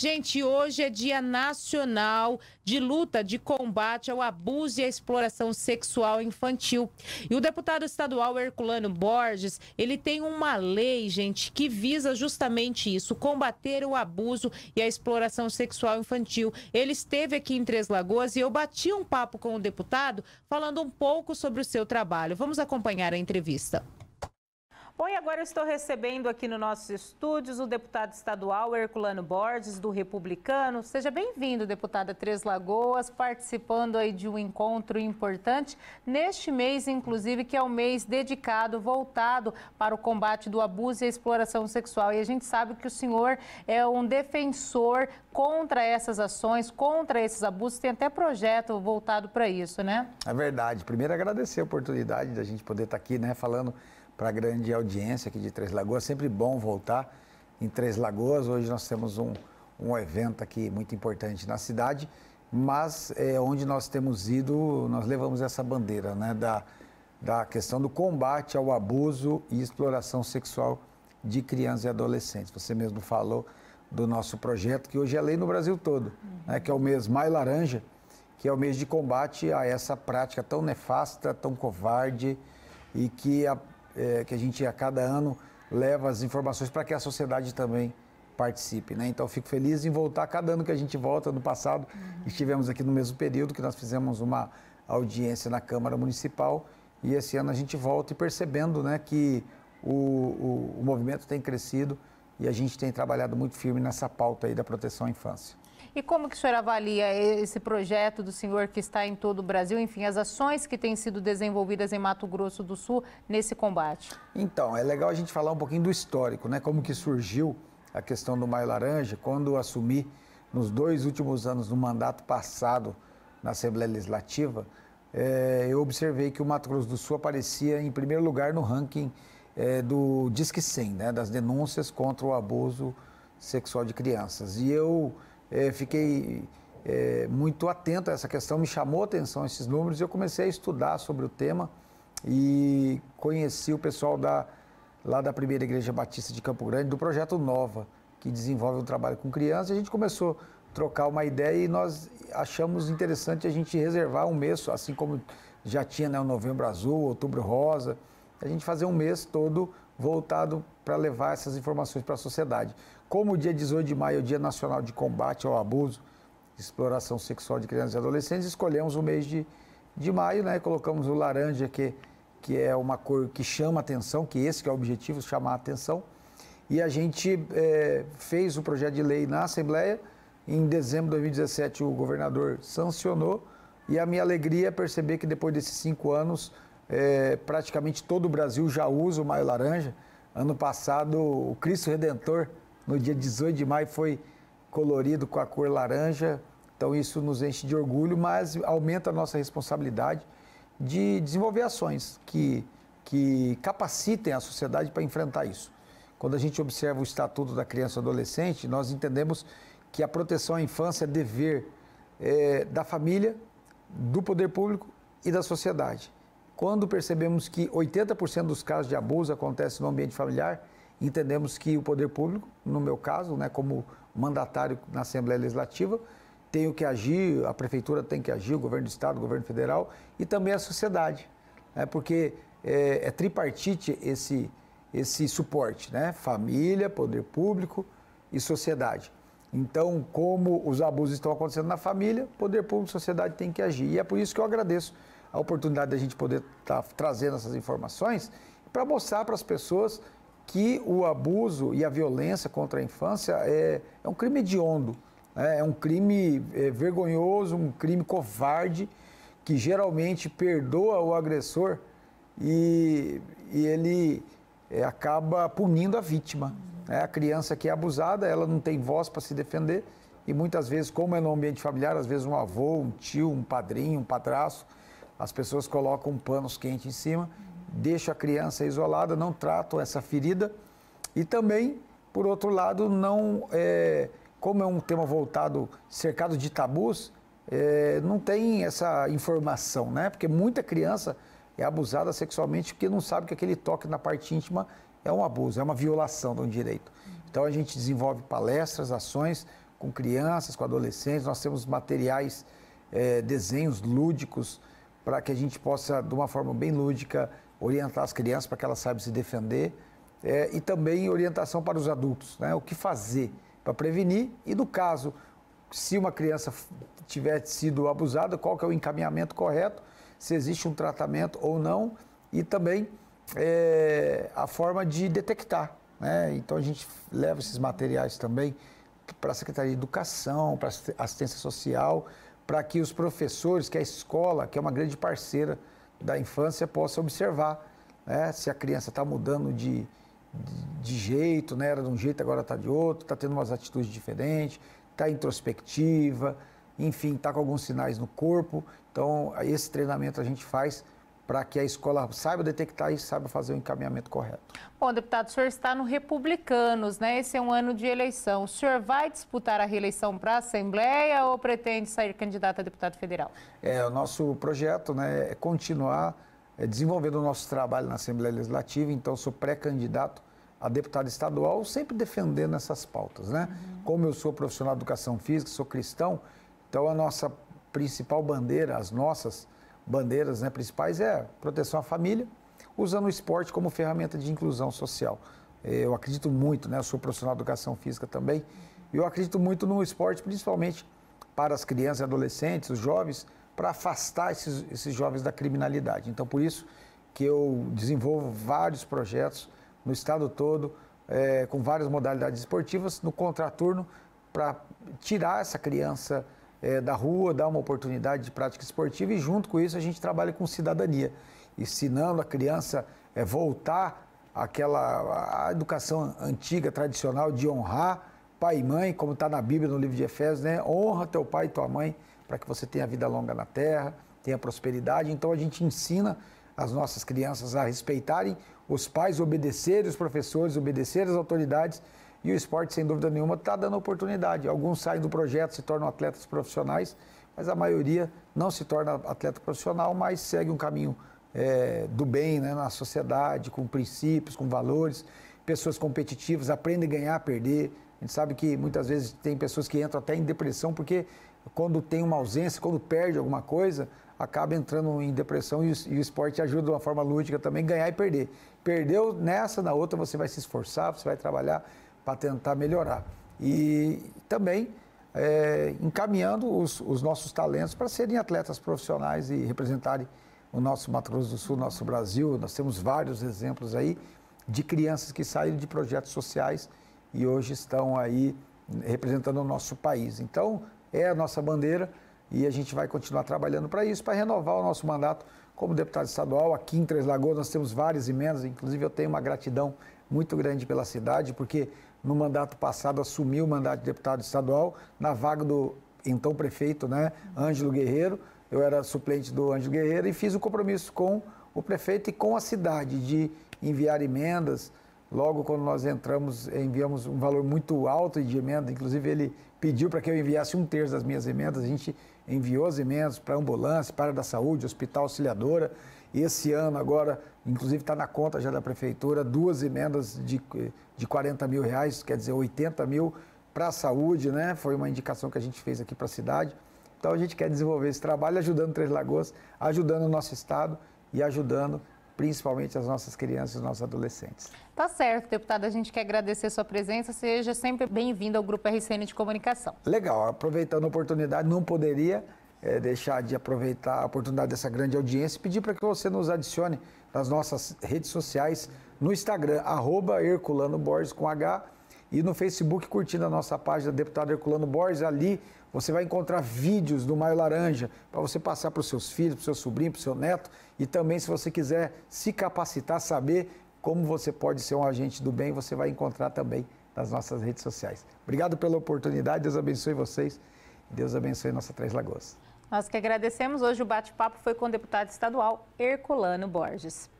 Gente, hoje é Dia Nacional de Luta de Combate ao Abuso e à Exploração Sexual Infantil. E o deputado estadual Herculano Borges, ele tem uma lei, gente, que visa justamente isso, combater o abuso e a exploração sexual infantil. Ele esteve aqui em Três Lagoas e eu bati um papo com o deputado falando um pouco sobre o seu trabalho. Vamos acompanhar a entrevista. Bom, e agora eu estou recebendo aqui nos nossos estúdios o deputado estadual Herculano Borges, do Republicano. Seja bem-vindo, deputada Três Lagoas, participando aí de um encontro importante neste mês, inclusive, que é o um mês dedicado, voltado para o combate do abuso e exploração sexual. E a gente sabe que o senhor é um defensor contra essas ações, contra esses abusos. Tem até projeto voltado para isso, né? É verdade. Primeiro, agradecer a oportunidade da gente poder estar aqui, né, falando para a grande audiência aqui de Três Lagoas. Sempre bom voltar em Três Lagoas. Hoje nós temos um, um evento aqui muito importante na cidade, mas é, onde nós temos ido, nós levamos essa bandeira né, da, da questão do combate ao abuso e exploração sexual de crianças e adolescentes. Você mesmo falou do nosso projeto, que hoje é lei no Brasil todo, uhum. né, que é o mês Mais Laranja, que é o mês de combate a essa prática tão nefasta, tão covarde e que a, é, que a gente a cada ano leva as informações para que a sociedade também participe. Né? Então, fico feliz em voltar cada ano que a gente volta. No passado, uhum. estivemos aqui no mesmo período que nós fizemos uma audiência na Câmara Municipal e esse ano a gente volta e percebendo né, que o, o, o movimento tem crescido e a gente tem trabalhado muito firme nessa pauta aí da proteção à infância. E como que o senhor avalia esse projeto do senhor que está em todo o Brasil, enfim, as ações que têm sido desenvolvidas em Mato Grosso do Sul nesse combate? Então, é legal a gente falar um pouquinho do histórico, né? Como que surgiu a questão do Maio Laranja, quando assumi nos dois últimos anos do mandato passado na Assembleia Legislativa, eh, eu observei que o Mato Grosso do Sul aparecia em primeiro lugar no ranking eh, do Disque 100, né, das denúncias contra o abuso sexual de crianças. E eu é, fiquei é, muito atento a essa questão, me chamou a atenção esses números e eu comecei a estudar sobre o tema e conheci o pessoal da, lá da Primeira Igreja Batista de Campo Grande, do Projeto Nova, que desenvolve um trabalho com crianças. A gente começou a trocar uma ideia e nós achamos interessante a gente reservar um mês, assim como já tinha né, o Novembro Azul, Outubro Rosa, a gente fazer um mês todo voltado para levar essas informações para a sociedade. Como o dia 18 de maio é o Dia Nacional de Combate ao Abuso e Exploração Sexual de Crianças e Adolescentes, escolhemos o mês de, de maio, né? Colocamos o laranja, que, que é uma cor que chama atenção, que esse que é o objetivo, chamar a atenção. E a gente é, fez o projeto de lei na Assembleia. Em dezembro de 2017, o governador sancionou. E a minha alegria é perceber que depois desses cinco anos, é, praticamente todo o Brasil já usa o maio laranja. Ano passado, o Cristo Redentor, no dia 18 de maio, foi colorido com a cor laranja. Então, isso nos enche de orgulho, mas aumenta a nossa responsabilidade de desenvolver ações que, que capacitem a sociedade para enfrentar isso. Quando a gente observa o Estatuto da Criança e Adolescente, nós entendemos que a proteção à infância é dever é, da família, do poder público e da sociedade. Quando percebemos que 80% dos casos de abuso acontecem no ambiente familiar, entendemos que o poder público, no meu caso, né, como mandatário na Assembleia Legislativa, tem que agir, a prefeitura tem que agir, o governo do estado, o governo federal e também a sociedade, né, porque é, é tripartite esse esse suporte, né, família, poder público e sociedade. Então, como os abusos estão acontecendo na família, poder público e sociedade tem que agir. E é por isso que eu agradeço a oportunidade da gente poder estar tá trazendo essas informações para mostrar para as pessoas que o abuso e a violência contra a infância é, é um crime hediondo, é, é um crime é, vergonhoso, um crime covarde, que geralmente perdoa o agressor e, e ele é, acaba punindo a vítima. Né? A criança que é abusada, ela não tem voz para se defender e muitas vezes, como é no ambiente familiar, às vezes um avô, um tio, um padrinho, um padrasto, as pessoas colocam panos quentes em cima, deixam a criança isolada, não tratam essa ferida e também, por outro lado, não é, como é um tema voltado, cercado de tabus, é, não tem essa informação, né? Porque muita criança é abusada sexualmente porque não sabe que aquele toque na parte íntima é um abuso, é uma violação de um direito. Então a gente desenvolve palestras, ações com crianças, com adolescentes, nós temos materiais, é, desenhos lúdicos, para que a gente possa, de uma forma bem lúdica, orientar as crianças para que elas saibam se defender é, e também orientação para os adultos, né? o que fazer para prevenir e, no caso, se uma criança tiver sido abusada, qual que é o encaminhamento correto, se existe um tratamento ou não e também é, a forma de detectar. Né? Então a gente leva esses materiais também para a Secretaria de Educação, para assistência social, para que os professores, que a escola, que é uma grande parceira da infância, possa observar né, se a criança está mudando de, de, de, jeito, né, era de um jeito, agora está de outro, está tendo umas atitudes diferentes, está introspectiva, enfim, está com alguns sinais no corpo. Então, esse treinamento a gente faz para que a escola saiba detectar e saiba fazer o encaminhamento correto. Bom, deputado, o senhor está no Republicanos, né? Esse é um ano de eleição. O senhor vai disputar a reeleição para a Assembleia ou pretende sair candidato a deputado federal? É, o nosso projeto né, é continuar é, desenvolvendo o nosso trabalho na Assembleia Legislativa, então sou pré-candidato a deputado estadual, sempre defendendo essas pautas, né? Uhum. Como eu sou profissional de educação física, sou cristão, então a nossa principal bandeira, as nossas, bandeiras né, principais é proteção à família, usando o esporte como ferramenta de inclusão social. Eu acredito muito, né, eu sou profissional de educação física também, e eu acredito muito no esporte, principalmente para as crianças e adolescentes, os jovens, para afastar esses, esses jovens da criminalidade. Então, por isso que eu desenvolvo vários projetos no estado todo, é, com várias modalidades esportivas, no contraturno, para tirar essa criança é, da rua, dar uma oportunidade de prática esportiva e, junto com isso, a gente trabalha com cidadania, ensinando a criança é, voltar àquela a educação antiga, tradicional, de honrar pai e mãe, como está na Bíblia, no livro de Efésios, né? honra teu pai e tua mãe para que você tenha vida longa na terra, tenha prosperidade. Então, a gente ensina as nossas crianças a respeitarem os pais, obedecerem os professores, obedecer as autoridades e o esporte, sem dúvida nenhuma, está dando oportunidade. Alguns saem do projeto, se tornam atletas profissionais, mas a maioria não se torna atleta profissional, mas segue um caminho é, do bem né, na sociedade, com princípios, com valores. Pessoas competitivas aprendem a ganhar, a perder. A gente sabe que muitas vezes tem pessoas que entram até em depressão, porque quando tem uma ausência, quando perde alguma coisa, acaba entrando em depressão e o, e o esporte ajuda de uma forma lúdica também ganhar e perder. Perdeu nessa, na outra, você vai se esforçar, você vai trabalhar para tentar melhorar. E também é, encaminhando os, os, nossos talentos para serem atletas profissionais e representarem o nosso Mato Grosso do Sul, nosso Brasil. Nós temos vários exemplos aí de crianças que saíram de projetos sociais e hoje estão aí hum, representando o nosso país. Então, é a nossa bandeira e a gente vai continuar trabalhando para isso, para renovar o nosso mandato como deputado estadual. Aqui em Três Lagoas nós temos várias emendas, inclusive eu tenho uma gratidão muito grande pela cidade, porque no mandato passado, assumiu o mandato de deputado estadual, na vaga do então prefeito, né, Ângelo Guerreiro. Eu era suplente do Ângelo Guerreiro e fiz o compromisso com o prefeito e com a cidade de enviar emendas. Logo quando nós entramos, enviamos um valor muito alto de emenda, inclusive ele pediu para que eu enviasse um terço das minhas emendas. A gente enviou as emendas para ambulância, para a da saúde, hospital auxiliadora. Esse ano agora, inclusive está na conta já da prefeitura, duas emendas de, de 40 mil reais, quer dizer, 80 mil para a saúde, né? Foi uma indicação que a gente fez aqui para a cidade. Então a gente quer desenvolver esse trabalho ajudando Três Lagoas, ajudando o nosso estado e ajudando principalmente as nossas crianças e os nossos adolescentes. Tá certo, deputado. A gente quer agradecer a sua presença. Seja sempre bem-vindo ao Grupo RCN de Comunicação. Legal. Aproveitando a oportunidade, não poderia é, deixar de aproveitar a oportunidade dessa grande audiência e pedir para que você nos adicione nas nossas redes sociais, no Instagram, arroba Herculano Borges com H, e no Facebook curtindo a nossa página Deputado Herculano Borges. Ali você vai encontrar vídeos do Maio Laranja para você passar para os seus filhos, para o seu sobrinho, para o seu neto. E também, se você quiser se capacitar, saber como você pode ser um agente do bem, você vai encontrar também nas nossas redes sociais. Obrigado pela oportunidade, Deus abençoe vocês. Deus abençoe nossa Três Lagoas. Nós que agradecemos. Hoje o bate-papo foi com o deputado estadual Herculano Borges.